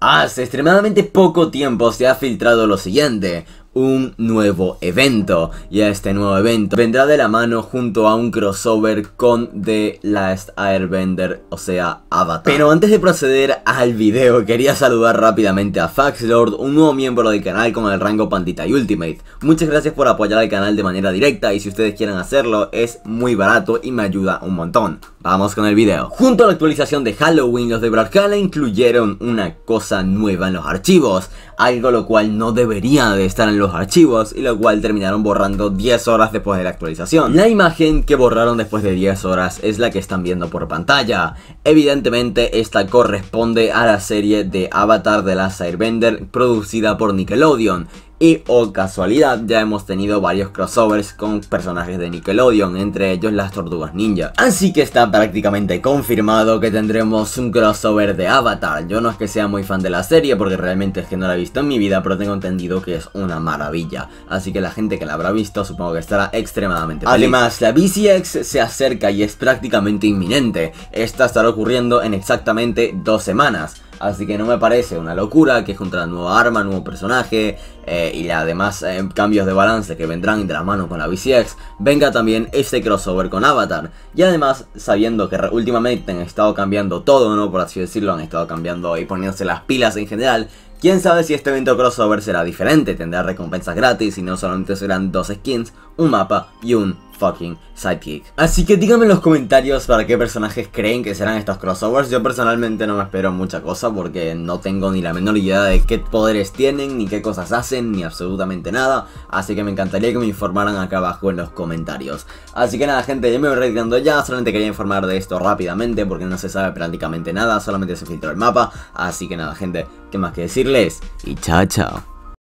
Hace extremadamente poco tiempo se ha filtrado lo siguiente, un nuevo evento y este nuevo evento vendrá de la mano junto a un crossover con The Last Airbender, o sea Avatar. Pero antes de proceder al video quería saludar rápidamente a Faxlord, un nuevo miembro del canal con el rango Pandita y Ultimate. Muchas gracias por apoyar el canal de manera directa y si ustedes quieren hacerlo es muy barato y me ayuda un montón. Vamos con el video. Junto a la actualización de Halloween, los de Brawlhalla incluyeron una cosa nueva en los archivos, algo lo cual no debería de estar en los archivos y lo cual terminaron borrando 10 horas después de la actualización. La imagen que borraron después de 10 horas es la que están viendo por pantalla. Evidentemente esta corresponde a la serie de Avatar de la Airbender producida por Nickelodeon y o oh casualidad, ya hemos tenido varios crossovers con personajes de Nickelodeon, entre ellos las Tortugas Ninja. Así que está prácticamente confirmado que tendremos un crossover de Avatar. Yo no es que sea muy fan de la serie porque realmente es que no la he visto en mi vida, pero tengo entendido que es una maravilla. Así que la gente que la habrá visto supongo que estará extremadamente feliz. Además, la BCX se acerca y es prácticamente inminente. Esta estará ocurriendo en exactamente dos semanas. Así que no me parece una locura que la nueva arma, nuevo personaje eh, y además eh, cambios de balance que vendrán de la mano con la BCX, venga también este crossover con Avatar. Y además, sabiendo que últimamente han estado cambiando todo, ¿no? Por así decirlo, han estado cambiando y poniéndose las pilas en general, Quién sabe si este evento crossover será diferente, tendrá recompensas gratis y no solamente serán dos skins, un mapa y un fucking sidekick. Así que díganme en los comentarios para qué personajes creen que serán estos crossovers. Yo personalmente no me espero mucha cosa porque no tengo ni la menor idea de qué poderes tienen, ni qué cosas hacen, ni absolutamente nada. Así que me encantaría que me informaran acá abajo en los comentarios. Así que nada gente, yo me voy retirando ya, solamente quería informar de esto rápidamente porque no se sabe prácticamente nada, solamente se filtró el mapa. Así que nada gente, ¿qué más que decirles? Y chao chao.